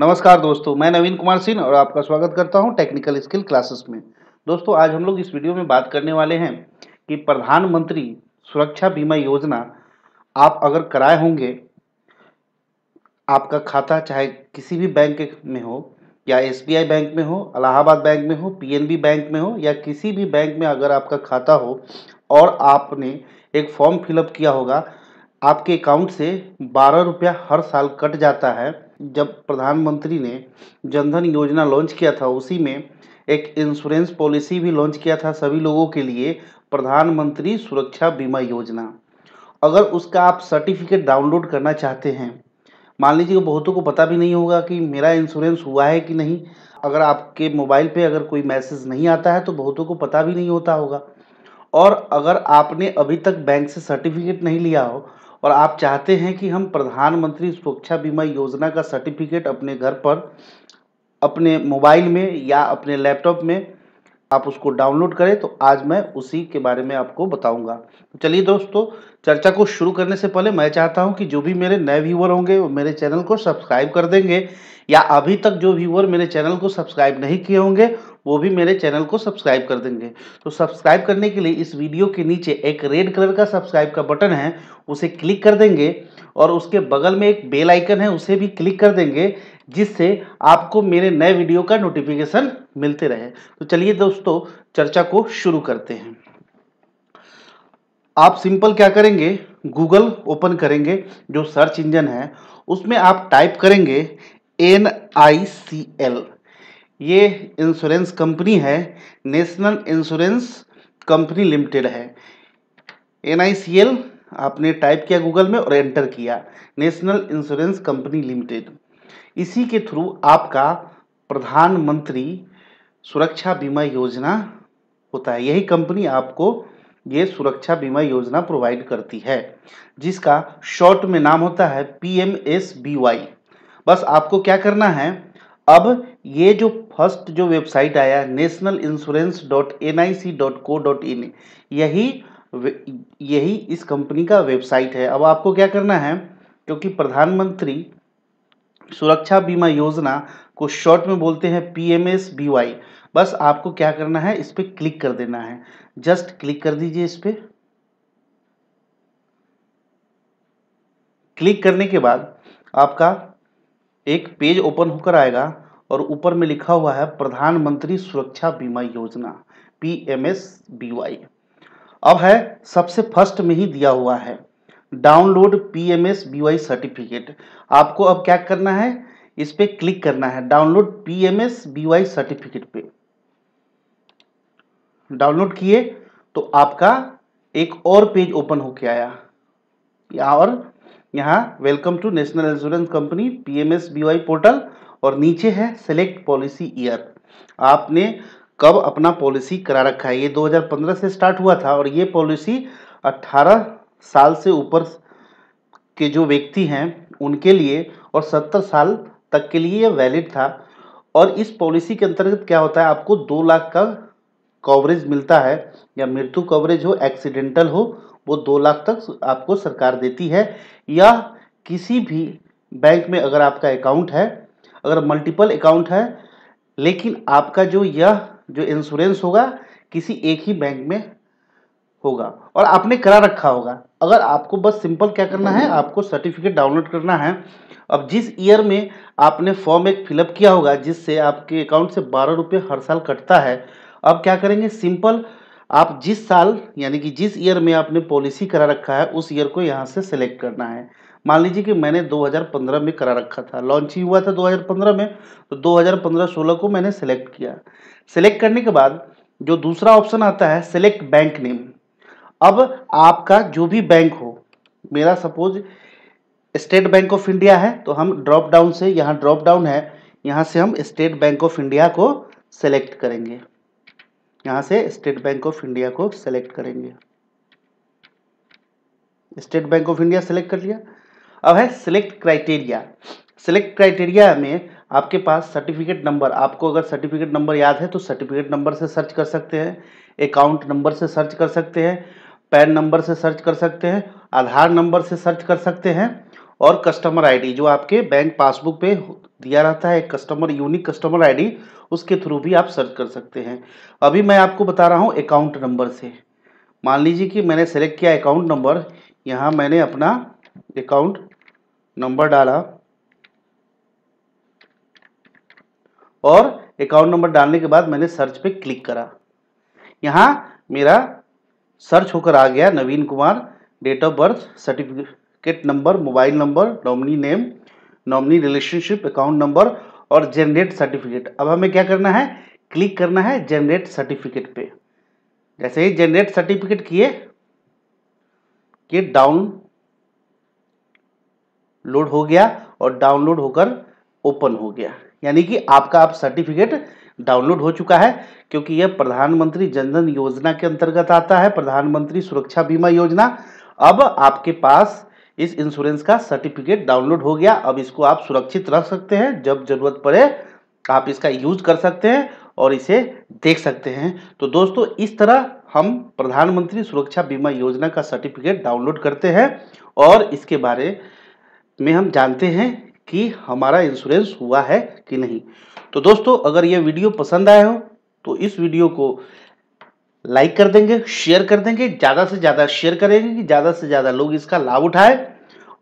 नमस्कार दोस्तों मैं नवीन कुमार सिंह और आपका स्वागत करता हूं टेक्निकल स्किल क्लासेस में दोस्तों आज हम लोग इस वीडियो में बात करने वाले हैं कि प्रधानमंत्री सुरक्षा बीमा योजना आप अगर कराए होंगे आपका खाता चाहे किसी भी बैंक में हो या एसबीआई बैंक में हो अलाहाबाद बैंक में हो पीएनबी बैंक में हो या किसी भी बैंक में अगर आपका खाता हो और आपने एक फॉर्म फिलअप किया होगा आपके अकाउंट से बारह रुपया हर साल कट जाता है जब प्रधानमंत्री ने जनधन योजना लॉन्च किया था उसी में एक इंश्योरेंस पॉलिसी भी लॉन्च किया था सभी लोगों के लिए प्रधानमंत्री सुरक्षा बीमा योजना अगर उसका आप सर्टिफिकेट डाउनलोड करना चाहते हैं मान लीजिए बहुतों को पता भी नहीं होगा कि मेरा इंश्योरेंस हुआ है कि नहीं अगर आपके मोबाइल पे अगर कोई मैसेज नहीं आता है तो बहुतों को पता भी नहीं होता होगा और अगर आपने अभी तक बैंक से सर्टिफिकेट नहीं लिया हो और आप चाहते हैं कि हम प्रधानमंत्री सुरक्षा बीमा योजना का सर्टिफिकेट अपने घर पर अपने मोबाइल में या अपने लैपटॉप में आप उसको डाउनलोड करें तो आज मैं उसी के बारे में आपको बताऊंगा तो चलिए दोस्तों चर्चा को शुरू करने से पहले मैं चाहता हूं कि जो भी मेरे नए व्यूवर होंगे वो मेरे चैनल को सब्सक्राइब कर देंगे या अभी तक जो व्यूअर मेरे चैनल को सब्सक्राइब नहीं किए होंगे वो भी मेरे चैनल को सब्सक्राइब कर देंगे तो सब्सक्राइब करने के लिए इस वीडियो के नीचे एक रेड कलर का सब्सक्राइब का बटन है उसे क्लिक कर देंगे और उसके बगल में एक बेल आइकन है उसे भी क्लिक कर देंगे जिससे आपको मेरे नए वीडियो का नोटिफिकेशन मिलते रहे तो चलिए दोस्तों चर्चा को शुरू करते हैं आप सिंपल क्या करेंगे गूगल ओपन करेंगे जो सर्च इंजन है उसमें आप टाइप करेंगे एन आई सी एल ये इंश्योरेंस कंपनी है नेशनल इंश्योरेंस कंपनी लिमिटेड है एन आई सी एल आपने टाइप किया गूगल में और एंटर किया नेशनल इंश्योरेंस कंपनी लिमिटेड इसी के थ्रू आपका प्रधानमंत्री सुरक्षा बीमा योजना होता है यही कंपनी आपको ये सुरक्षा बीमा योजना प्रोवाइड करती है जिसका शॉर्ट में नाम होता है P M S B Y बस आपको क्या करना है अब ये जो फर्स्ट जो वेबसाइट आया national insurance dot N I C dot co dot in यही यही इस कंपनी का वेबसाइट है अब आपको क्या करना है क्योंकि प्रधानमंत्री सुरक्षा बीमा योजना को शॉर्ट में बोलते हैं P M S B Y बस आपको क्या करना है इस पर क्लिक कर देना है जस्ट क्लिक कर दीजिए इस पर क्लिक करने के बाद आपका एक पेज ओपन होकर आएगा और ऊपर में लिखा हुआ है प्रधानमंत्री सुरक्षा बीमा योजना P M S B Y अब है सबसे फर्स्ट में ही दिया हुआ है download P M S B Y certificate आपको अब क्या करना है इस पर क्लिक करना है download P M S B Y certificate पे डाउनलोड किए तो आपका एक और पेज ओपन होके आया और यहाँ welcome to national insurance company B Y portal और नीचे है सेलेक्ट पॉलिसी ईयर आपने कब अपना पॉलिसी करा रखा है ये 2015 से स्टार्ट हुआ था और ये पॉलिसी 18 साल से ऊपर के जो व्यक्ति हैं उनके लिए और 70 साल तक के लिए ये वैलिड था और इस पॉलिसी के अंतर्गत क्या होता है आपको दो लाख का कवरेज मिलता है या मृत्यु कवरेज हो एक्सीडेंटल हो वो दो लाख तक आपको सरकार देती है या किसी भी बैंक में अगर आपका अकाउंट है अगर मल्टीपल अकाउंट है लेकिन आपका जो यह जो इंश्योरेंस होगा किसी एक ही बैंक में होगा और आपने करा रखा होगा अगर आपको बस सिंपल क्या करना है आपको सर्टिफिकेट डाउनलोड करना है अब जिस ईयर में आपने फॉर्म एक फिलअप किया होगा जिससे आपके अकाउंट से बारह रुपये हर साल कटता है अब क्या करेंगे सिंपल आप जिस साल यानी कि जिस ईयर में आपने पॉलिसी करा रखा है उस ईयर को यहाँ से सिलेक्ट करना है मान लीजिए कि मैंने 2015 में करा रखा था लॉन्चिंग हुआ था 2015 में तो 2015-16 को मैंने सेलेक्ट किया सेलेक्ट करने के बाद जो दूसरा ऑप्शन आता है सेलेक्ट बैंक नेम अब आपका जो भी बैंक हो मेरा suppose state bank of India है तो हम ड्रॉप डाउन से यहाँ ड्रॉप डाउन है यहाँ से हम स्टेट बैंक ऑफ इंडिया को सेलेक्ट करेंगे यहाँ से स्टेट बैंक ऑफ इंडिया को सेलेक्ट करेंगे State bank of India select कर लिया अब है सिलेक्ट क्राइटेरिया सिलेक्ट क्राइटेरिया में आपके पास सर्टिफिकेट नंबर आपको अगर सर्टिफिकेट नंबर याद है तो सर्टिफिकेट नंबर से सर्च कर सकते हैं अकाउंट नंबर से सर्च कर सकते हैं पैन नंबर से सर्च कर सकते हैं आधार नंबर से सर्च कर सकते हैं और कस्टमर आईडी जो आपके बैंक पासबुक पे दिया रहता है कस्टमर यूनिक कस्टमर आईडी उसके थ्रू भी आप सर्च कर सकते हैं अभी मैं आपको बता रहा हूँ अकाउंट नंबर से मान लीजिए कि मैंने सेलेक्ट किया अकाउंट नंबर यहाँ मैंने अपना अकाउंट नंबर डाला और अकाउंट नंबर डालने के बाद मैंने सर्च पे क्लिक करा यहाँ मेरा सर्च होकर आ गया Naveen Kumar date of birth certificate kit number mobile number nominee name nominee relationship account number और जनरेट सर्टिफिकेट अब हमें क्या करना है क्लिक करना है जनरेट सर्टिफिकेट पे जैसे ही जनरेट सर्टिफिकेट किए कि डाउन लोड हो गया और डाउनलोड होकर ओपन हो गया यानी कि आपका आप सर्टिफिकेट डाउनलोड हो चुका है क्योंकि यह प्रधानमंत्री जनधन योजना के अंतर्गत आता है प्रधानमंत्री सुरक्षा बीमा योजना अब आपके पास इस इंश्योरेंस का सर्टिफिकेट डाउनलोड हो गया अब इसको आप सुरक्षित रख सकते हैं जब जरूरत पड़े आप इसका यूज कर सकते हैं और इसे देख सकते हैं तो दोस्तों इस तरह हम प्रधानमंत्री सुरक्षा बीमा योजना का सर्टिफिकेट डाउनलोड करते हैं और इसके बारे में हम जानते हैं कि हमारा इंश्योरेंस हुआ है कि नहीं तो दोस्तों अगर ये वीडियो पसंद आए हो तो इस वीडियो को लाइक कर देंगे शेयर कर देंगे ज़्यादा से ज़्यादा शेयर करेंगे कि ज़्यादा से ज़्यादा लोग इसका लाभ उठाएं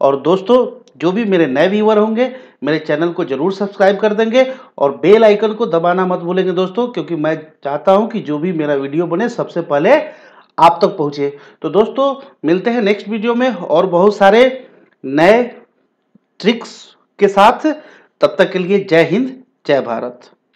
और दोस्तों जो भी मेरे नए व्यूवर होंगे मेरे चैनल को जरूर सब्सक्राइब कर देंगे और बेल आइकन को दबाना मत भूलेंगे दोस्तों क्योंकि मैं चाहता हूँ कि जो भी मेरा वीडियो बने सबसे पहले आप तक पहुँचे तो दोस्तों मिलते हैं नेक्स्ट वीडियो में और बहुत सारे नए ट्रिक्स के साथ तब तक के लिए जय हिंद जय भारत